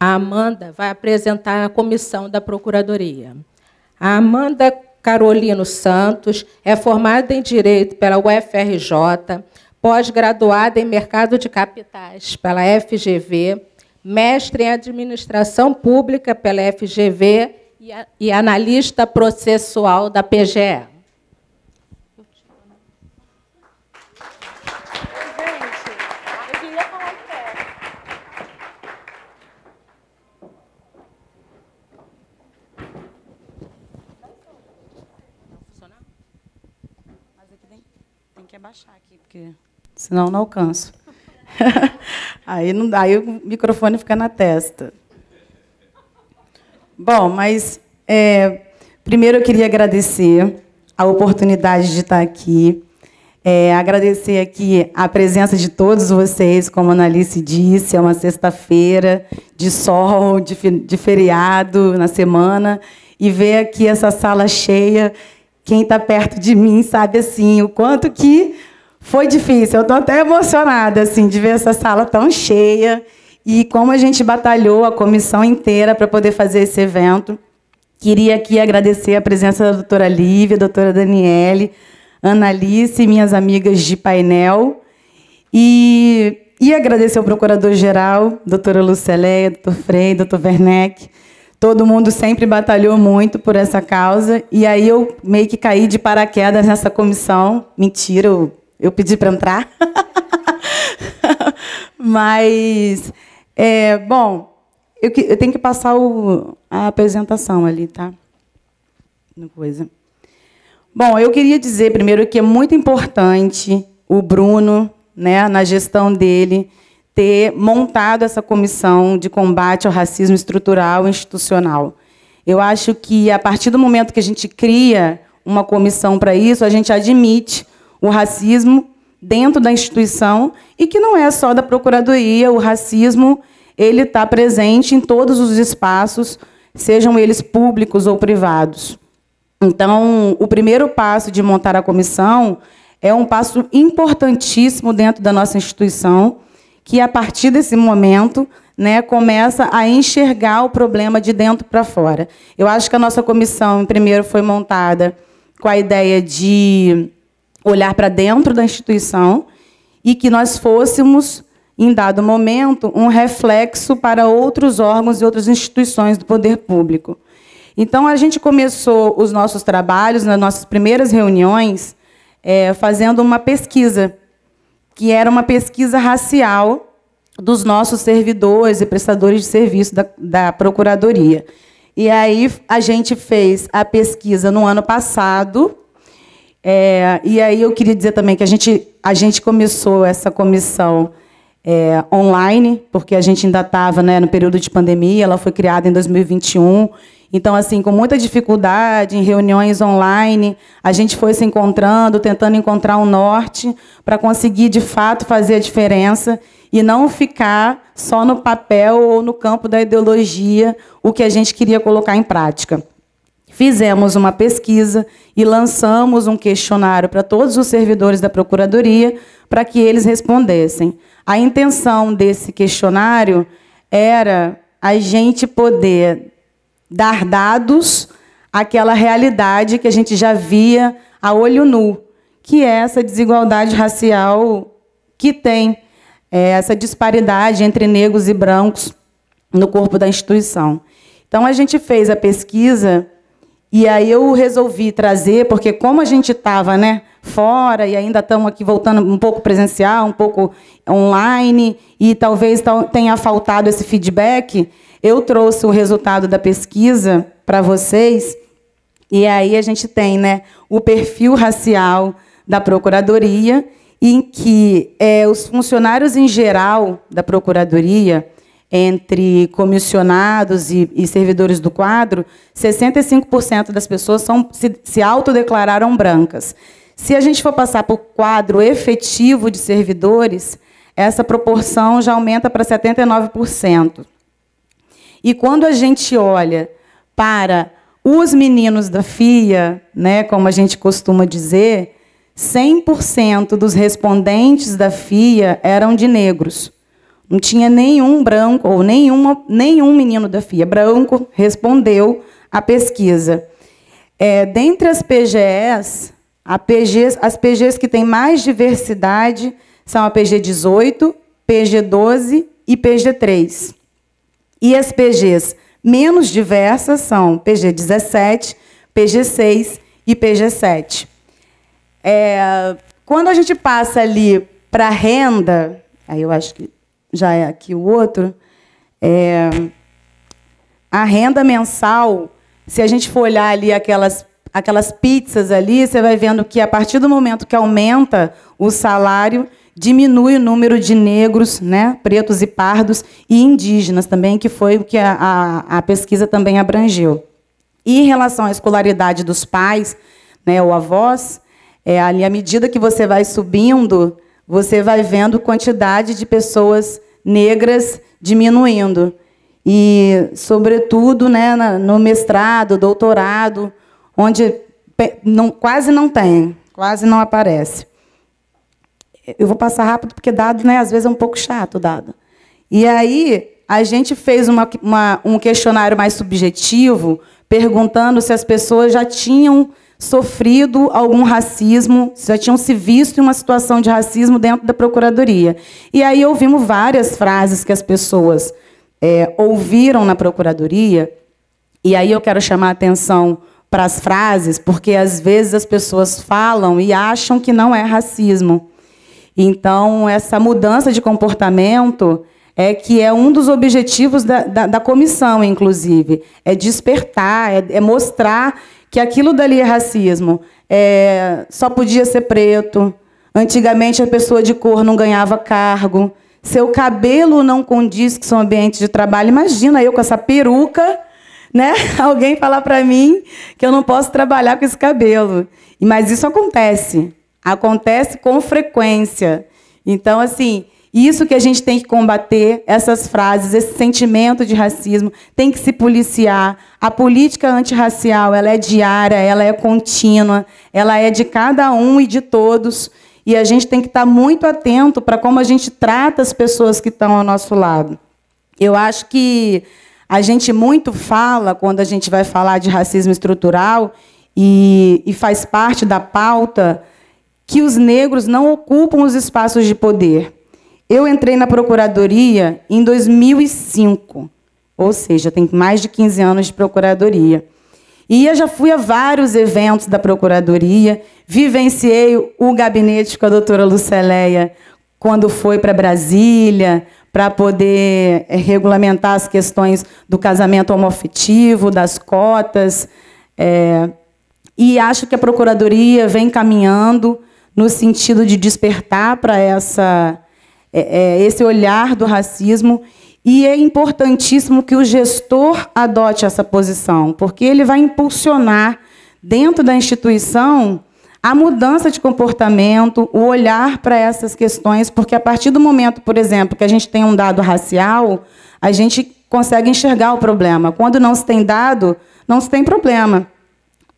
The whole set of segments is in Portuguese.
a Amanda vai apresentar a comissão da Procuradoria. A Amanda Carolino Santos é formada em Direito pela UFRJ, pós-graduada em Mercado de Capitais pela FGV, mestre em Administração Pública pela FGV e analista processual da PGE. porque senão não alcanço. aí, não, aí o microfone fica na testa. Bom, mas é, primeiro eu queria agradecer a oportunidade de estar aqui. É, agradecer aqui a presença de todos vocês, como a Analice disse, é uma sexta-feira de sol, de, de feriado na semana, e ver aqui essa sala cheia. Quem está perto de mim sabe assim o quanto que foi difícil, eu estou até emocionada assim de ver essa sala tão cheia e como a gente batalhou a comissão inteira para poder fazer esse evento. Queria aqui agradecer a presença da doutora Lívia, doutora Daniele, Analice, minhas amigas de painel. E, e agradecer ao procurador-geral, doutora Luceleia, doutor Frei, doutor Werneck. Todo mundo sempre batalhou muito por essa causa. E aí eu meio que caí de paraquedas nessa comissão. Mentira, eu eu pedi para entrar. Mas, é, bom, eu, eu, tenho que passar o, a apresentação ali, tá? coisa. Bom, eu queria dizer primeiro que é muito importante o Bruno, né, na gestão dele, ter montado essa comissão de combate ao racismo estrutural e institucional. Eu acho que a partir do momento que a gente cria uma comissão para isso, a gente admite o racismo dentro da instituição e que não é só da procuradoria, o racismo ele está presente em todos os espaços, sejam eles públicos ou privados. Então, o primeiro passo de montar a comissão é um passo importantíssimo dentro da nossa instituição, que a partir desse momento né, começa a enxergar o problema de dentro para fora. Eu acho que a nossa comissão, primeiro, foi montada com a ideia de olhar para dentro da instituição e que nós fôssemos, em dado momento, um reflexo para outros órgãos e outras instituições do poder público. Então, a gente começou os nossos trabalhos, nas nossas primeiras reuniões, é, fazendo uma pesquisa, que era uma pesquisa racial dos nossos servidores e prestadores de serviço da, da Procuradoria. E aí a gente fez a pesquisa no ano passado, é, e aí eu queria dizer também que a gente, a gente começou essa comissão é, online, porque a gente ainda estava né, no período de pandemia, ela foi criada em 2021. Então, assim, com muita dificuldade, em reuniões online, a gente foi se encontrando, tentando encontrar um norte para conseguir, de fato, fazer a diferença e não ficar só no papel ou no campo da ideologia o que a gente queria colocar em prática fizemos uma pesquisa e lançamos um questionário para todos os servidores da Procuradoria para que eles respondessem. A intenção desse questionário era a gente poder dar dados àquela realidade que a gente já via a olho nu, que é essa desigualdade racial que tem, é essa disparidade entre negros e brancos no corpo da instituição. Então, a gente fez a pesquisa e aí eu resolvi trazer, porque como a gente estava né, fora e ainda estamos aqui voltando um pouco presencial, um pouco online, e talvez tenha faltado esse feedback, eu trouxe o resultado da pesquisa para vocês. E aí a gente tem né, o perfil racial da Procuradoria, em que é, os funcionários em geral da Procuradoria entre comissionados e, e servidores do quadro, 65% das pessoas são, se, se autodeclararam brancas. Se a gente for passar para o quadro efetivo de servidores, essa proporção já aumenta para 79%. E quando a gente olha para os meninos da FIA, né, como a gente costuma dizer, 100% dos respondentes da FIA eram de negros. Não tinha nenhum branco ou nenhuma, nenhum menino da FIA branco respondeu à pesquisa. É, dentre as PGEs, PGs, as PGs que têm mais diversidade são a PG 18, PG 12 e PG 3. E as PGs menos diversas são PG 17, PG 6 e PG 7. É, quando a gente passa ali para renda, aí eu acho que já é aqui o outro, é, a renda mensal, se a gente for olhar ali aquelas, aquelas pizzas ali, você vai vendo que a partir do momento que aumenta o salário, diminui o número de negros, né, pretos e pardos e indígenas também, que foi o que a, a, a pesquisa também abrangeu. E em relação à escolaridade dos pais, né, ou avós, é, ali à medida que você vai subindo você vai vendo quantidade de pessoas negras diminuindo. E, sobretudo, né, no mestrado, doutorado, onde não, quase não tem, quase não aparece. Eu vou passar rápido, porque dado, né, às vezes, é um pouco chato dado. E aí, a gente fez uma, uma, um questionário mais subjetivo, perguntando se as pessoas já tinham sofrido algum racismo, já tinham se visto em uma situação de racismo dentro da procuradoria. E aí ouvimos várias frases que as pessoas é, ouviram na procuradoria, e aí eu quero chamar a atenção para as frases, porque às vezes as pessoas falam e acham que não é racismo. Então, essa mudança de comportamento é que é um dos objetivos da, da, da comissão, inclusive, é despertar, é, é, mostrar que aquilo dali é racismo. É, só podia ser preto. Antigamente a pessoa de cor não ganhava cargo. Seu cabelo não condiz com seu ambiente de trabalho. Imagina eu com essa peruca, né? Alguém falar para mim que eu não posso trabalhar com esse cabelo. Mas isso acontece. Acontece com frequência. Então, assim, isso que a gente tem que combater, essas frases, esse sentimento de racismo, tem que se policiar. A política antirracial, ela é diária, ela é contínua, ela é de cada um e de todos. E a gente tem que estar muito atento para como a gente trata as pessoas que estão ao nosso lado. Eu acho que a gente muito fala, quando a gente vai falar de racismo estrutural, e, e faz parte da pauta, que os negros não ocupam os espaços de poder. Eu entrei na procuradoria em 2005, ou seja, tem mais de 15 anos de procuradoria. E eu já fui a vários eventos da procuradoria, vivenciei o gabinete com a doutora Luceleia quando foi para Brasília para poder eh, regulamentar as questões do casamento homofetivo, das cotas. É, e acho que a procuradoria vem caminhando no sentido de despertar para essa é, é, esse olhar do racismo. E é importantíssimo que o gestor adote essa posição, porque ele vai impulsionar dentro da instituição a mudança de comportamento, o olhar para essas questões, porque a partir do momento, por exemplo, que a gente tem um dado racial, a gente consegue enxergar o problema. Quando não se tem dado, não se tem problema.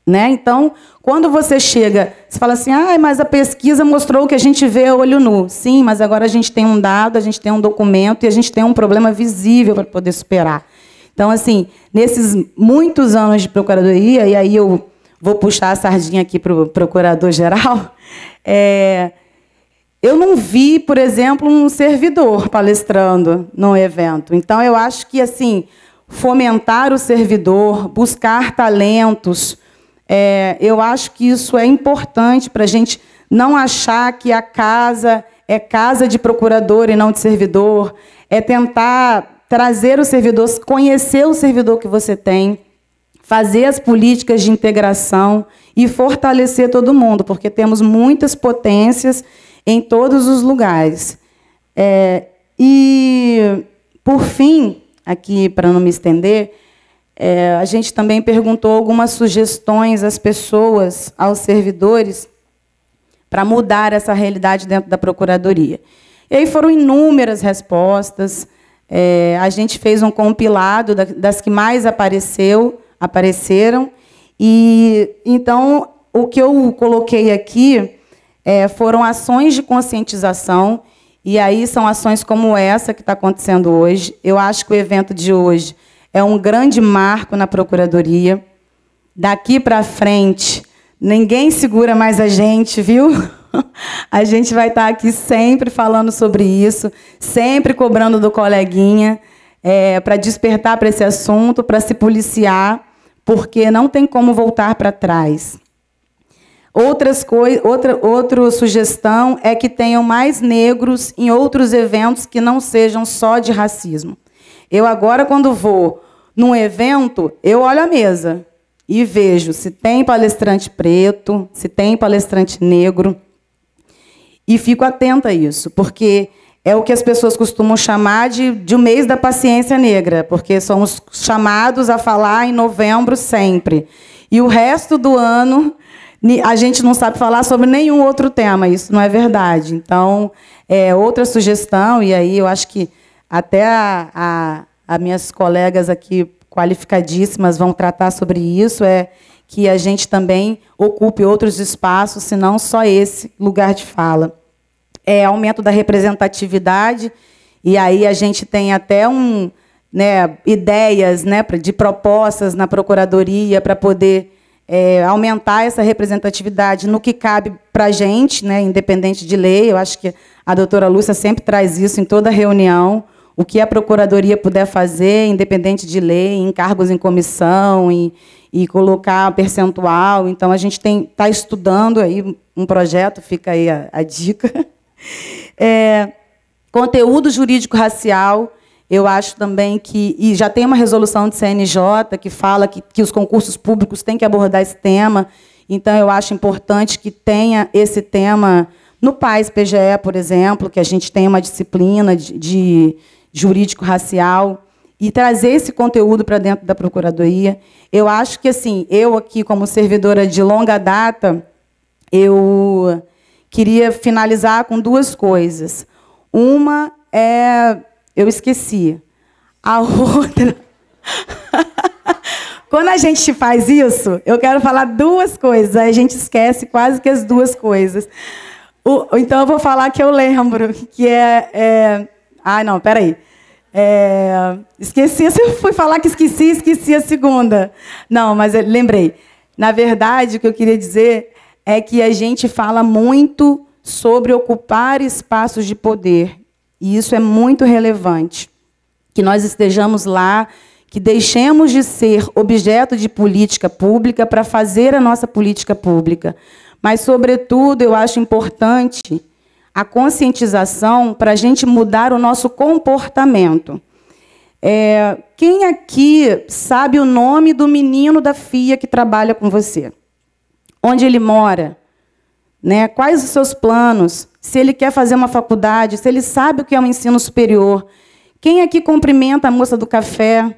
Né? Então, quando você chega, você fala assim, ah, mas a pesquisa mostrou que a gente vê a olho nu. Sim, mas agora a gente tem um dado, a gente tem um documento e a gente tem um problema visível para poder superar. Então, assim, nesses muitos anos de procuradoria, e aí eu vou puxar a sardinha aqui para o procurador-geral, é, eu não vi, por exemplo, um servidor palestrando num evento. Então, eu acho que, assim, fomentar o servidor, buscar talentos, é, eu acho que isso é importante para a gente não achar que a casa é casa de procurador e não de servidor. É tentar trazer o servidor, conhecer o servidor que você tem, fazer as políticas de integração e fortalecer todo mundo, porque temos muitas potências em todos os lugares. É, e, por fim, aqui para não me estender, é, a gente também perguntou algumas sugestões às pessoas, aos servidores, para mudar essa realidade dentro da Procuradoria. E aí foram inúmeras respostas. É, a gente fez um compilado das que mais apareceu, apareceram. E então o que eu coloquei aqui é, foram ações de conscientização. E aí são ações como essa que está acontecendo hoje. Eu acho que o evento de hoje é um grande marco na Procuradoria. Daqui para frente, ninguém segura mais a gente, viu? A gente vai estar tá aqui sempre falando sobre isso, sempre cobrando do coleguinha, é, para despertar para esse assunto, para se policiar, porque não tem como voltar para trás. Outras outra, outra sugestão é que tenham mais negros em outros eventos que não sejam só de racismo. Eu agora, quando vou num evento, eu olho a mesa e vejo se tem palestrante preto, se tem palestrante negro. E fico atenta a isso, porque é o que as pessoas costumam chamar de, de um mês da paciência negra, porque somos chamados a falar em novembro sempre. E o resto do ano a gente não sabe falar sobre nenhum outro tema, isso não é verdade. Então, é outra sugestão, e aí eu acho que até a, a, a minhas colegas aqui qualificadíssimas vão tratar sobre isso, é que a gente também ocupe outros espaços, senão só esse lugar de fala. É aumento da representatividade, e aí a gente tem até um, né, ideias né, de propostas na procuradoria para poder é, aumentar essa representatividade no que cabe para a gente, né, independente de lei. Eu acho que a doutora Lúcia sempre traz isso em toda reunião o que a Procuradoria puder fazer, independente de lei, em cargos em comissão e, e colocar percentual. Então, a gente está estudando aí um projeto, fica aí a, a dica. É, conteúdo jurídico racial, eu acho também que. E já tem uma resolução de CNJ que fala que, que os concursos públicos têm que abordar esse tema. Então, eu acho importante que tenha esse tema no PAIS PGE, por exemplo, que a gente tenha uma disciplina de, de jurídico-racial e trazer esse conteúdo para dentro da Procuradoria. Eu acho que, assim, eu aqui, como servidora de longa data, eu queria finalizar com duas coisas. Uma é... Eu esqueci. A outra... Quando a gente faz isso, eu quero falar duas coisas. A gente esquece quase que as duas coisas. então, eu vou falar que eu lembro, que é, é ah, não, peraí. É, esqueci, eu fui falar que esqueci, esqueci a segunda. Não, mas lembrei. Na verdade, o que eu queria dizer é que a gente fala muito sobre ocupar espaços de poder. E isso é muito relevante. Que nós estejamos lá, que deixemos de ser objeto de política pública para fazer a nossa política pública. Mas, sobretudo, eu acho importante a conscientização para a gente mudar o nosso comportamento. É, quem aqui sabe o nome do menino da FIA que trabalha com você? Onde ele mora? Né? Quais os seus planos? Se ele quer fazer uma faculdade? Se ele sabe o que é um ensino superior? Quem aqui cumprimenta a moça do café?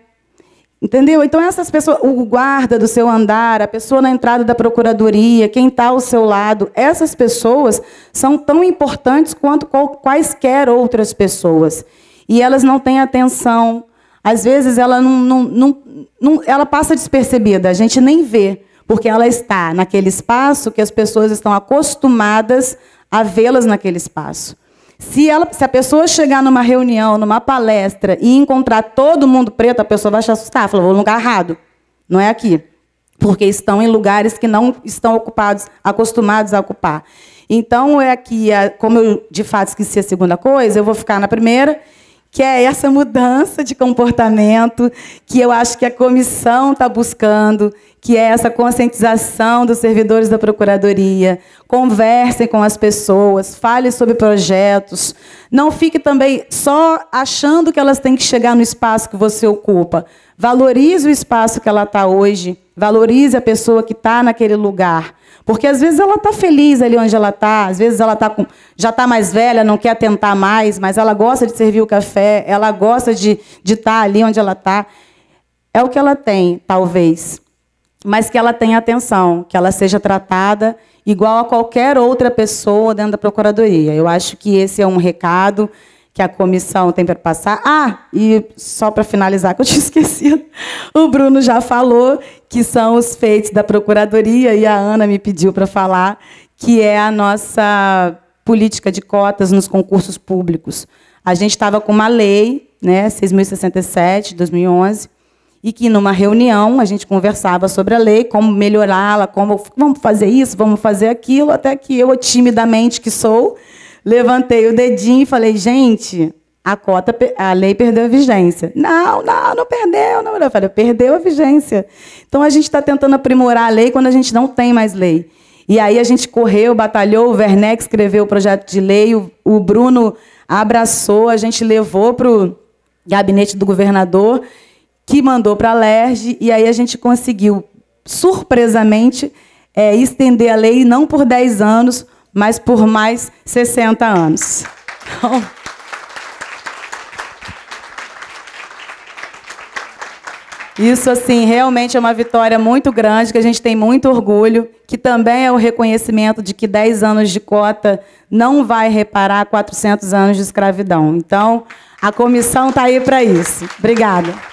Entendeu? Então, essas pessoas, o guarda do seu andar, a pessoa na entrada da procuradoria, quem está ao seu lado, essas pessoas são tão importantes quanto quaisquer outras pessoas. E elas não têm atenção. Às vezes, ela, não, não, não, ela passa despercebida, a gente nem vê, porque ela está naquele espaço que as pessoas estão acostumadas a vê-las naquele espaço. Se, ela, se a pessoa chegar numa reunião, numa palestra e encontrar todo mundo preto, a pessoa vai se assustar, falar, vou no lugar errado, não é aqui. Porque estão em lugares que não estão ocupados, acostumados a ocupar. Então, é aqui, é, como eu de fato esqueci a segunda coisa, eu vou ficar na primeira que é essa mudança de comportamento que eu acho que a comissão está buscando, que é essa conscientização dos servidores da Procuradoria. Conversem com as pessoas, fale sobre projetos. Não fique também só achando que elas têm que chegar no espaço que você ocupa. Valorize o espaço que ela está hoje, valorize a pessoa que está naquele lugar. Porque às vezes ela está feliz ali onde ela está, às vezes ela tá com, já está mais velha, não quer tentar mais, mas ela gosta de servir o café, ela gosta de estar de tá ali onde ela está. É o que ela tem, talvez. Mas que ela tenha atenção, que ela seja tratada igual a qualquer outra pessoa dentro da Procuradoria. Eu acho que esse é um recado que a comissão tem para passar. Ah, e só para finalizar, que eu tinha esquecido, o Bruno já falou que são os feitos da Procuradoria e a Ana me pediu para falar que é a nossa política de cotas nos concursos públicos. A gente estava com uma lei, né, 6.067, 2011, e que numa reunião a gente conversava sobre a lei, como melhorá-la, como vamos fazer isso, vamos fazer aquilo, até que eu, timidamente que sou, levantei o dedinho e falei, gente, a cota, a lei perdeu a vigência. Não, não, não perdeu, não. Eu falei, perdeu a vigência. Então a gente está tentando aprimorar a lei quando a gente não tem mais lei. E aí a gente correu, batalhou, o Werneck escreveu o projeto de lei, o, o Bruno abraçou, a gente levou para o gabinete do governador, que mandou para a LERJ, e aí a gente conseguiu, surpresamente, é, estender a lei, não por 10 anos, mas por mais 60 anos. Então, isso, assim, realmente é uma vitória muito grande, que a gente tem muito orgulho, que também é o reconhecimento de que 10 anos de cota não vai reparar 400 anos de escravidão. Então, a comissão está aí para isso. Obrigada.